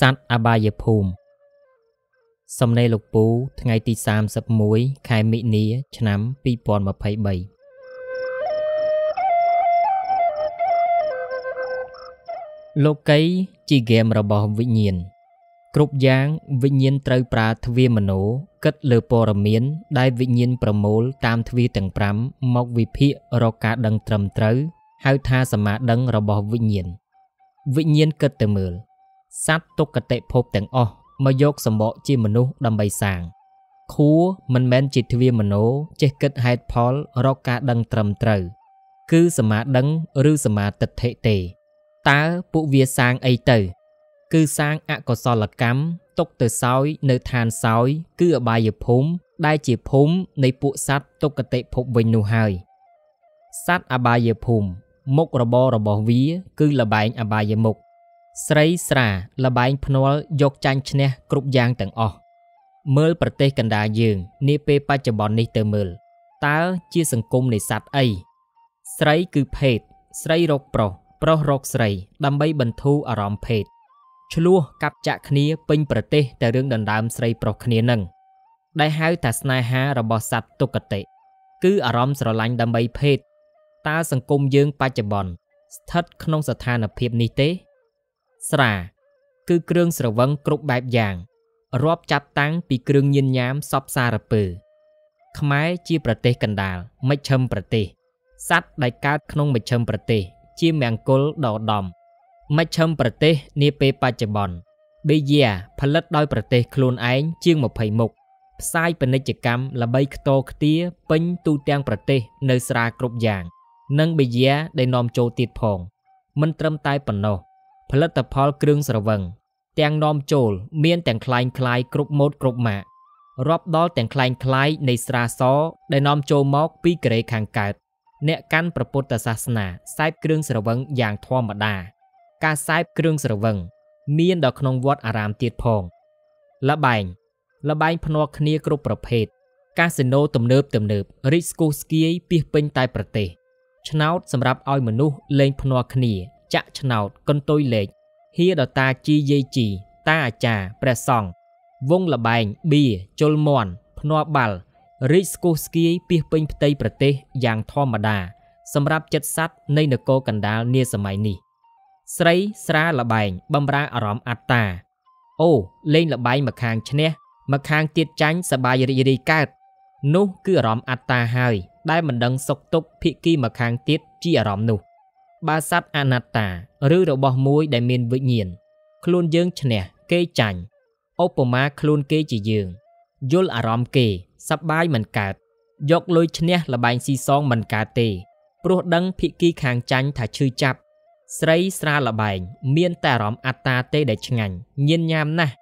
សត្វអបាយភូមិសំណេរលោកពូថ្ងៃទី31ខែមិនិនា ឆ្នាំ2023លោកីជាហ្គេមរបស់វិញ្ញាណគ្រប់យ៉ាង វិញ្ញាណត្រូវប្រើទ្វាមโนគិតលើព័ត៌មានដែលវិញ្ញាណប្រមូលតាមទ្វាទាំង5មកវិភាគរកការដឹង ត្រឹមត្រូវហៅថាសមាដឹងរបស់វិញ្ញាណវិញ្ញាណគិតទៅមើលសត្វទុគតិភពទាំងអស់មកយកសម្បកជាមនុស្សដើម្បីសាង ខួរមិនមែនជាទ្វាមโนចេះគិតហេតុផល រកការដឹងត្រឹមត្រូវគឺសមាដឹងឬសមាទិដ្ឋិទេតើពួកវាសាងអីទៅ គឺសាងអកុសលកម្មຕົកទៅសោយនៅឋានសោយគឺអបាយភូមិដែលជាភូមិនៃពួកសត្វទុគតិភពវិញនោះហើយសត្វអបាយភូមិមុខរបររបស់វាគឺលបែងអបាយមុខស្រីស្រាលបែងភ្នាល់យកចាញ់ឈ្នះគ្រប់យ៉ាងទាំងអស់មើលប្រទេសកណ្ដាលយើងនាពេលបច្ចុប្បន្ននេះទៅមើលតើជាសង្គមនៃសัตว์អីស្រីគឺភេទស្រីរកប្រុសប្រុសរកស្រី ដើម្បីបន្ធូរអារម្មណ៍ភេទឆ្លោះកັບចាក់គ្នាពេញប្រទេសតែរឿងដណ្ដើមស្រីប្រុសគ្នានឹងដែលហៅថាស្នេហារបស់សัตว์ទុគតិគឺអារម្មណ៍ស្រឡាញ់ដើម្បីភេទតើសង្គមយើងបច្ចុប្បន្នស្ថិតក្នុងស្ថានភាពនេះទេស្រា គឺគ្រឿងស្រវឹងគ្រប់បែបយ៉ាងរាប់ចាប់តាំងពីគ្រឿងញៀនញាមសពសារពើខ្មែរជាប្រទេសកណ្ដាលមជ្ឈិមប្រទេសសัตว์ដែលកើតក្នុងមជ្ឈិមប្រទេស ជាមង្គលដ៏ដំមជ្ឈិមប្រទេសនាពេលបច្ចុប្បន្នបេយ៉ាផលិតដោយប្រទេសខ្លួនឯងជាង20មុខផ្សាយពាណិជ្ជកម្មល្បីខ្ទរខ្ទាពេញទូទាំងប្រទេសនៅស្រាគ្រប់យ៉ាងនិងបេយ៉ាដែលនាំចូលទៀតផង មិនត្រឹមតែប៉ុណ្ណោះផលិតផលគ្រឿងស្រវឹងទាំងនាំចូលមានទាំងคล้ายคล้ายគ្រប់ម៉ូតគ្រប់ម៉ាករាប់ដល់ទាំងคล้ายคล้ายនៃស្រាសដែលនាំចូលមក ពីកូរ៉េខាងកើត អ្នកកាន់ប្រពុទ្ធសាសនាសេពគ្រឿងស្រវឹងយ៉ាងធម្មតា ការសេពគ្រឿងស្រវឹងមានដល់ក្នុងវត្តអារាមទៀតផងលបែងលបែងភ្នាល់គ្នាគ្រប់ប្រភេទកាស៊ីណូទំនើបទំនើបរីកស្គូស្គាយពីពេញតែប្រទេសឆ្នោតសម្រាប់ឲ្យមនុស្សលេងភ្នាល់គ្នាចាក់ឆ្នោតកន្ទុយលេខហៀដតាជីយាយជីតាអាចារ្យព្រះសង្ឃវងលបែងបៀជុលមន់ភ្នាល់បាល់រីកស្គុះស្គៀយពីសពេញផ្ទៃប្រទេសយ៉ាងធម្មតា សម្រាប់ចិត្តសัตว์នៃនគរកណ្ដាលនាសម័យនេះស្រីស្រាលបែងបំរើអារម្មណ៍អត្តាអូលេងលបែងមកខាងឈ្នះមកខាងទៀតចាញ់សបាយរីករាយកើតនោះគឺអារម្មណ៍អត្តាហើយដែលមិនដឹង សុខទុក្ខភិក្ខីមកខាងទៀតជាអារម្មណ៍នោះបើសត្វអនត្តា ឬរបស់មួយដែលមានវិញ្ញាណខ្លួនយើងឈ្នះគេចាញ់ឧបមាខ្លួនគេជាយើងយល់អារម្មណ៍គេសប្បាយមិនកើត យកលុយឈ្នះលបែងស៊ីសង មិនកើតទេព្រោះដឹងភិក្ខីខាងចាញ់ថាឈឺចាប់ ស្រីស្រាលបែងមានតែអារម្មណ៍អត្តាទេដែលឆ្ងាញ់ញៀនញាមណាស់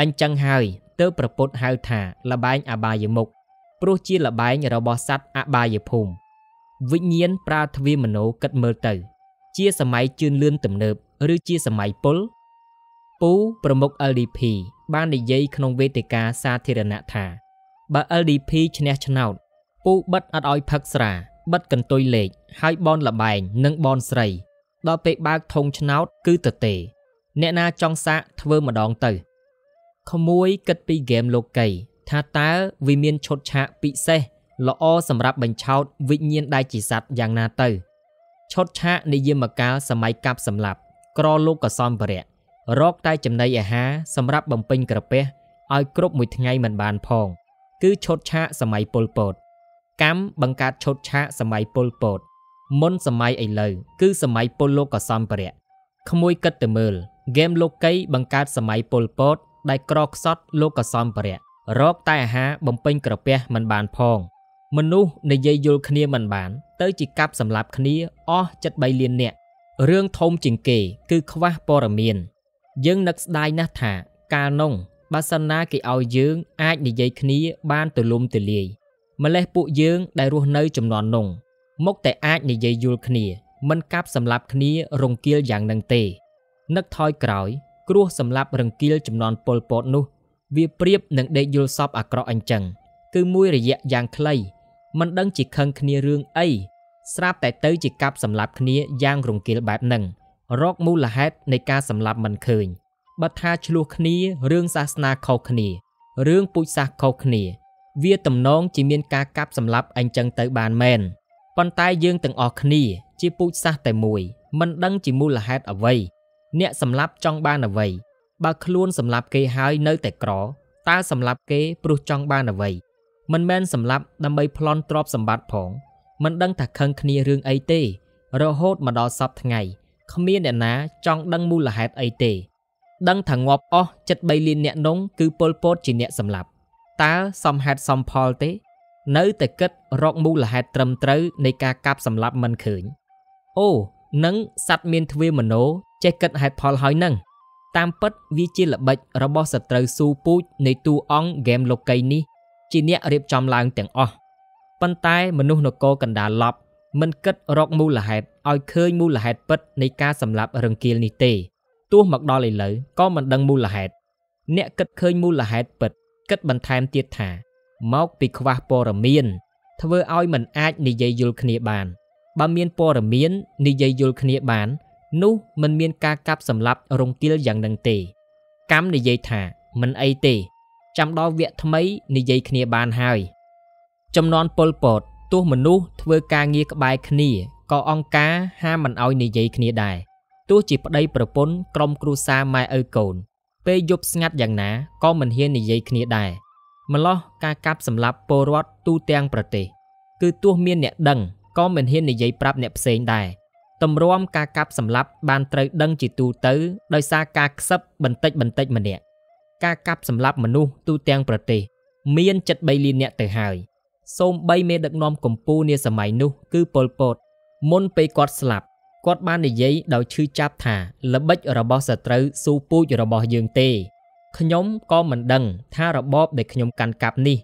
អញ្ចឹងហើយទើបប្រពុតហៅថាលបែងអបាយមុខព្រោះជាលបែងរបស់សត្វអបាយភូមិវិញ្ញាណប្រើទ្វាមនោគិតមើលទៅជាសម័យជឿនលឿនទំនើបឬជាសម័យពុលពូប្រមុខ LDP បាននិយាយក្នុងវេទិកាសាធារណៈថាបើ LDP ឈ្នះឆ្នោតពូបិទអត់ឲ្យផឹកស្រាបិទកន្ទុយលេខហើយបនលបែងនិងបនស្រី ដល់ពេលបើកធុងឆ្នោត គឺទទេអ្នកណាចង់សាកធ្វើម្ដងទៅក្មួយគិតពីហ្គេមលោកីថាតើវាមានឈុតឆាកពិសេសល្អសម្រាប់បញ្ឆោតវិញ្ញាណដែលជាសัตว์យ៉ាងណាទៅ។ឈុតឆាកនិយមកាលសម័យកាប់សម្លាប់ក្រលោកកសំបរៈរកតែចំណីអាហារសម្រាប់បំពេញក្រពះឲ្យគ្រប់មួយថ្ងៃមិនបានផងគឺឈុតឆាកសម័យពលពតកម្មបង្កើតឈុតឆាកសម័យពលពតមុនសម័យឥឡូវគឺសម័យពលលោកកសំបរៈក្មួយគិតទៅមើលហ្គេមលោកីបង្កើតសម័យពលពតដែលក្រខ្សត់លោកកសំបរៈរកតែអាហារបំពេញក្រពះមិនបានផង មនុស្សនិយាយយល់គ្នាមិនបានទៅជាកាប់សម្លាប់គ្នាអស់73លាននាក់រឿងធំជាងគេ គឺខ្វះព័ត៌មានយើង នឹកស្ដាយណាស់ថាកាលនោះបើសិនណាគេឲ្យយើង អាចនិយាយគ្នា បានទូលំទូលាយម្លេះពួកយើង ដែលរស់នៅ ចំនួននោះមក តែអាចនិយាយយល់គ្នា មិនកាប់សម្លាប់គ្នារង្គាលយ៉ាងនឹងទេនឹកថយក្រោយ គ្រោះសម្លាប់រង្គាលចំនួនពលពតនោះ វាប្រៀបនឹងដេកយល់សពអាក្រក់អញ្ចឹងគឺមួយរយៈយ៉ាងខ្លីមិនដឹងជាខឹងគ្នារឿងអីស្រាប់តែទៅជាកាប់សម្លាប់គ្នាយ៉ាងរង្គាលបែបហ្នឹងរកមូលហេតុនៃការសម្លាប់មិនឃើញបើថាឆ្លោះគ្នារឿងសាសនាខុសគ្នារឿងពូជសាសន៍ខុសគ្នា វាទំនងជាមានការកាប់សម្លាប់អញ្ចឹងទៅបានមែនប៉ុន្តែយើងទាំងអស់គ្នាជាពូជសាសន៍តែមួយមិនដឹងជាមូលហេតុអ្វីអ្នកសម្លាប់ចង់បានអ្វីបើខ្លួនសម្លាប់គេហើយនៅតែក្រតើសម្លាប់គេព្រោះចង់បានអ្វី មិនមែនសម្លាប់ដើម្បីប្លន់ទ្រព្យសម្បត្តិផងមិនដឹងថាខឹងគ្នារឿងអីទេរហូតមកដល់សប្ថ្ងៃគ្មានអ្នកណាចង់ ដឹងមូលហេតុអីទេ ដឹងថាងាប់អស់ចិត្ត3លានអ្នកនងគឺពលពតជាអ្នកសម្លាប់តើសមហេតុសមផលទេ នៅតែគិតរកមូលហេតុត្រឹមត្រូវ នៃការកាប់សម្លាប់មិនឃើញ អូនឹងសัตว์មានទ្វាមโนចេះគិតហេតុផលហើយនឹងតាមពិតវាជាល្បិច របស់សត្រូវស៊ូពូជនៃតួអង្គហ្គេមលោកីនេះជាអ្នករៀបចំឡើងទាំងអស់ប៉ុន្តែមនុស្សនគរកណ្ដាលឡប់មិនគិតរកមូលហេតុឲ្យឃើញមូលហេតុពិត នៃការសម្លាប់រង្គាលនេះទេទោះមកដល់ឥឡូវក៏មិនដឹងមូលហេតុអ្នកគិតឃើញមូលហេតុពិតគិតបន្ថែមទៀតថាមកពីខ្វះព័ត៌មានធ្វើឲ្យមិនអាច និយាយយល់គ្នាបានបើមានព័ត៌មាននិយាយយល់គ្នាបាន នោះមិនមានការកាប់សម្លាប់រង្គាលយ៉ាងនឹងទេកម្មនិយាយថាមិនអីទេចាំដល់វគ្គថ្មីនិយាយគ្នាបានហើយចំនួនប៉ុលពតទោះមនុស្សធ្វើការងារក្បែរគ្នាក៏អង្គការហាមមិនអោយនិយាយគ្នាដែរទោះជាប្តីប្រពន្ធក្រុមគ្រួសារម៉ែឪកូន ពេលយប់ស្ងាត់យ៉ាងណាក៏មិនហ៊ាននិយាយគ្នាដែរម្លោះការកាប់សម្លាប់ពលរដ្ឋទូទាំងប្រទេស គឺទោះមានអ្នកដឹងក៏មិនហ៊ាននិយាយប្រាប់អ្នកផ្សេងដែរតម្រាំការកាប់សម្លាប់បានត្រូវដឹងជាទូទៅដោយសារការខ្សឹបបន្តិចបន្តិចម្នាក់ការកាប់សម្លាប់មនុស្សទូទាំងប្រទេសមាន73លានអ្នកទៅហើយសូម្បីមេដឹកនាំកម្ពុជានាសម័យនោះគឺប៉ុលពតមុនពេលគាត់ស្លាប់គាត់បាននិយាយដោយឈឺចាប់ថាល្បិចរបស់សត្រូវស៊ូពូជរបស់យើងទេខ្ញុំក៏មិនដឹង ថារបបដែលខ្ញុំកាន់កាប់នេះ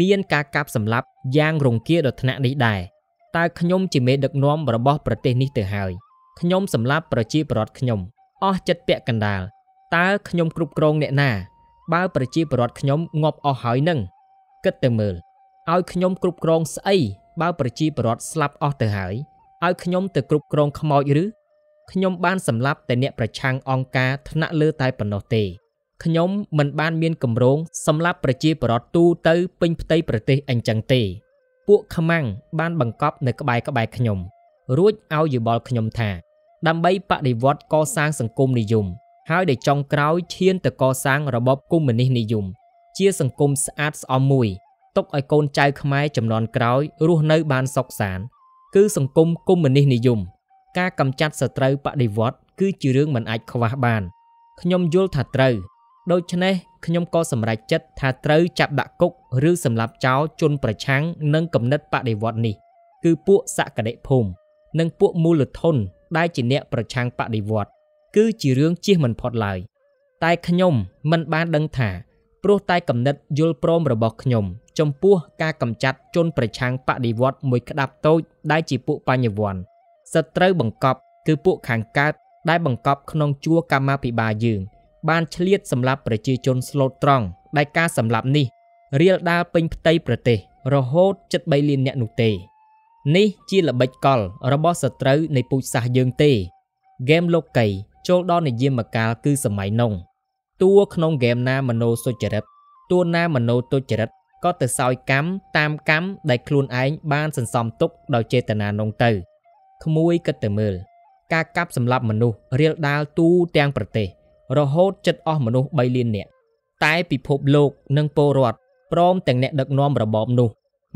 មានការកាប់សម្លាប់យ៉ាងរង្គាលដល់ថ្នាក់នេះដែរតើខ្ញុំជាមេដឹកនាំរបស់ប្រទេសនេះទៅហើយខ្ញុំសម្លាប់ប្រជាពលរដ្ឋខ្ញុំអស់ចិត្តពាក់កណ្ដាលតើខ្ញុំគ្រប់គ្រងអ្នកណា បើប្រជាពលរដ្ឋខ្ញុំងាប់អស់ហើយនឹងគិតទៅមើលឲ្យខ្ញុំគ្រប់គ្រងស្អីបើប្រជាពលរដ្ឋស្លាប់អស់ទៅហើយឲ្យខ្ញុំទៅគ្រប់គ្រងខ្មោចឬខ្ញុំបានសម្លាប់តែអ្នកប្រឆាំងអង្គការថ្នាក់លើតែប៉ុណ្ណោះទេខ្ញុំមិនបានមានគម្រោងសម្លាប់ប្រជាពលរដ្ឋទូទៅពេញផ្ទៃប្រទេសអញ្ចឹងទេ ពួកខ្មាំងបានបង្កប់នៅក្បែរក្បែរខ្ញុំរួចឲ្យយោបល់ខ្ញុំថា ដើម្បីបដិវត្តកសាងសង្គមនិយម ហើយដែលចង់ក្រោយឈានទៅកសាងរបបកុម្មុយនីសនិយមជាសង្គមស្អាតស្អំមួយទុកឲ្យកូនចៅខ្មែរចំនួនក្រោយរស់នៅបានសុខសាន្តគឺសង្គមកុម្មុយនីសនិយមការកម្ចាត់សត្រូវបដិវត្តគឺជារឿងមិនអាចខ្វះបានខ្ញុំយល់ថាត្រូវដូច្នេះខ្ញុំក៏សម្រេចចិត្តថាត្រូវចាប់ដាក់គុកឬសម្លាប់ចោលជនប្រឆាំងនឹងគំនិតបដិវត្តនេះគឺពួកសក្តិភូមិនិងពួកមូលធនដែលជាអ្នកប្រឆាំងបដិវត្តគឺជារឿងជៀសមិនផុតឡើយតែខ្ញុំមិនបានដឹងថាព្រោះតែគំនិតយល់ព្រមរបស់ខ្ញុំចំពោះការកម្ចាត់ជនប្រឆាំងបដិវត្តមួយក្តាប់តូចដែលជាពួកបញ្ញវន្តសត្រូវបង្កប់គឺពួកខាងកើតដែលបង្កប់ក្នុងជួរកម្មាភិបាលយើងបានឆ្លៀតសម្លាប់ប្រជាជនស្លូតត្រង់ដែលការសម្លាប់នេះរៀលដាលពេញផ្ទៃប្រទេស រហូតជិត3លានអ្នកនោះទេ នេះជាល្បិចកលរបស់សត្រូវនៃពូជសាសន៍យើងទេហ្គេមលោកីចូលដល់នយាមកាលគឺសម័យនោះតួក្នុងហ្គេមណាមនោសុចរិតតួណាមនោទុច្ចរិតក៏ទៅសោយកម្មតាមកម្មដែលខ្លួនឯងបានសន្សំទុកដោយចេតនានោះទៅក្មួយគិតទៅមើលការកាប់សម្លាប់មនុស្សរៀលដាលទូទាំងប្រទេសរហូតចិត្តអស់មនុស្ស3លាននាក់តែពិភពលោកនិងពលរដ្ឋព្រមទាំងអ្នកដឹកនាំរបបនោះ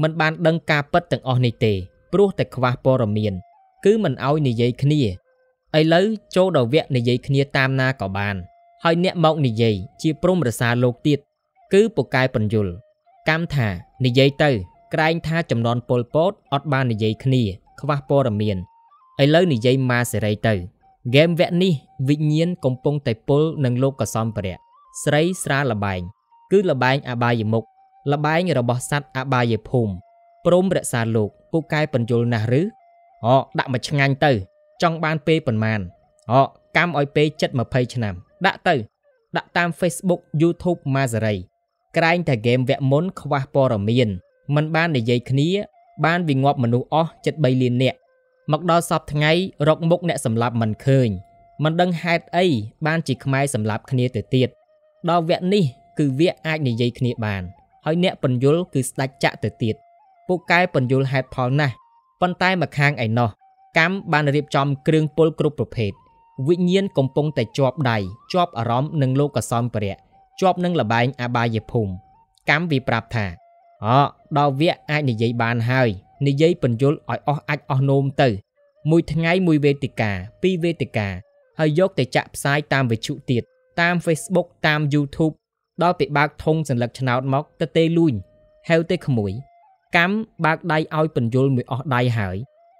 មិនបានដឹងការពិតទាំងអស់នេះទេព្រោះតែខ្វះព័ត៌មានគឺមិនអោយនិយាយគ្នាឥឡូវចូលដល់វគ្គនិយាយគ្នាតាមណាក៏បាន ហើយអ្នកមកនិយាយជាព្រមរសារលោកទៀតគឺពូកែបញ្ញុលកម្មថា និយាយទៅក្រែងថាចំនួនពលពតអត់បាននិយាយគ្នា ខ្វះព័ត៌មានឥឡូវនិយាយម៉ាសេរីទៅហ្គេមវគ្គនេះវិញ្ញាណកំពុងតែពុលនឹងលោកកសំប្រៈស្រីស្រាលបែងគឺលបែងអបាយមុខលបែងរបស់សัตว์អបាយភូមិព្រមរក្សាលោកពូកែបញ្យលណាស់ឬអដាក់មកឆ្ងាញ់ទៅចង់បានពេលប៉ុន្មានអកម្មឲ្យពេលចិត្ត20ឆ្នាំ ដាក់ទៅដាក់តាម Facebook YouTube ម៉ាសេរីក្រែងតែហ្គេមវគ្គមុនខ្វះព័ត៌មានมันបាននិយាយគ្នា បានវិងាប់មនុស្សអស់ចិត្ត3លាននាក់មកដល់សពថ្ងៃ រកមុខអ្នកសម្លាប់មិនឃើញមិនដឹងហេតុអីបានជាខ្មែរសម្លាប់គ្នាទៅទៀតដល់វគ្គនេះ គឺវាអាចនិយាយគ្នាបាន ហើយអ្នកពញ្ញុលគឺស្ដាច់ចាក់ទៅទៀតពួកកែពញ្ញុលហេតុផលណាស់ប៉ុន្តែមកខាងឯណោះកម្មបានរៀបចំគ្រឿងពុលគ្រប់ប្រភេទវិញ្ញាណកំពុងតែជាប់ដៃជាប់អារម្មណ៍នឹងលោកកសំព្រះជាប់នឹងលបែងអបាយភូមិកម្មវាប្រាប់ថាអដល់វគ្គអាចនិយាយបានហើយ និយាយបញ្យលឲ្យអស់អាចអស់នោមទៅ មួយថ្ងៃមួយវេទិកា ពីរវេទិកាហើយយកទៅចាក់ផ្សាយតាមវិទ្យុទៀតតាម Facebook តាម YouTube ដល់ទៅបើកធុងសញ្ញកឆ្នោតមកទៅទេលួញហៅទៅក្មួយ កម្មបើកដៃឲ្យបញ្យលមួយអស់ដៃហើយ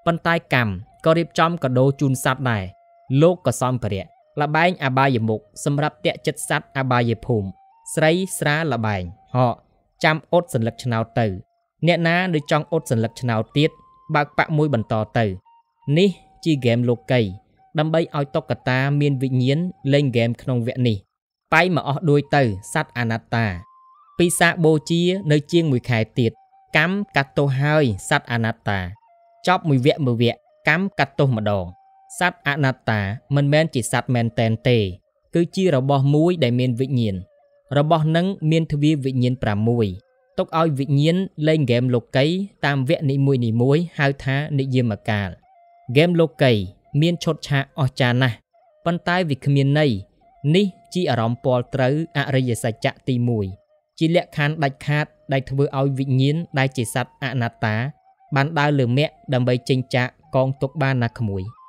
ប៉ុន្តែកម្មក៏រៀបចំកដោជូនសัตว์ដែរលោកក៏សំភារៈលបែងអបាយមុខសម្រាប់តាក់ចិត្តសัตว์អបាយភូមិស្រីស្រាលបែងហកចាំអ៊ុតសញ្លឹកឆ្នោតទៅ អ្នកណានៅចង់អ៊ុតសញ្លឹកឆ្នោតទៀតបើកបាក់មួយបន្តទៅ នេះជាហ្គេមលោកីដើម្បីឲ្យតុក្កតាមានវិញ្ញាណលេងហ្គេមក្នុងវគ្គនេះបាយមកអស់ដួយទៅសัตว์អនត្តាពីសាបូជា នៅជាងមួយខែទៀតកម្មកាត់ទោសហើយសัตว์អនត្តាចប់មួយវគ្គមួយវគ្គកម្មកាត់ទោសម្ដងសត្វអនត្តាមិនមែនជាសត្វមែនតែនទេគឺជារបស់មួយដែលមានវិញ្ញាណរបស់នឹងមានទ្វាវិញ្ញាណ6ទុកឲ្យវិញ្ញាណលេងហ្គេមលោកីតាមវគ្គនីមួយនីមួយហៅថានិយមកាលហ្គេមលោកីមានឈុតឆាកអស្ចារ្យណាស់ប៉ុន្តែវាគ្មានន័យនេះជាអារម្មណ៍ពលត្រូវអរិយសច្ចៈទី1ជាលក្ខខណ្ឌដាច់ខាតដែលធ្វើឲ្យវិញ្ញាណដែលជាសត្វអនត្តា បានដើរលើមគ្គដើម្បីចិញ្ចាកកងទុកបានណាក្មួយ។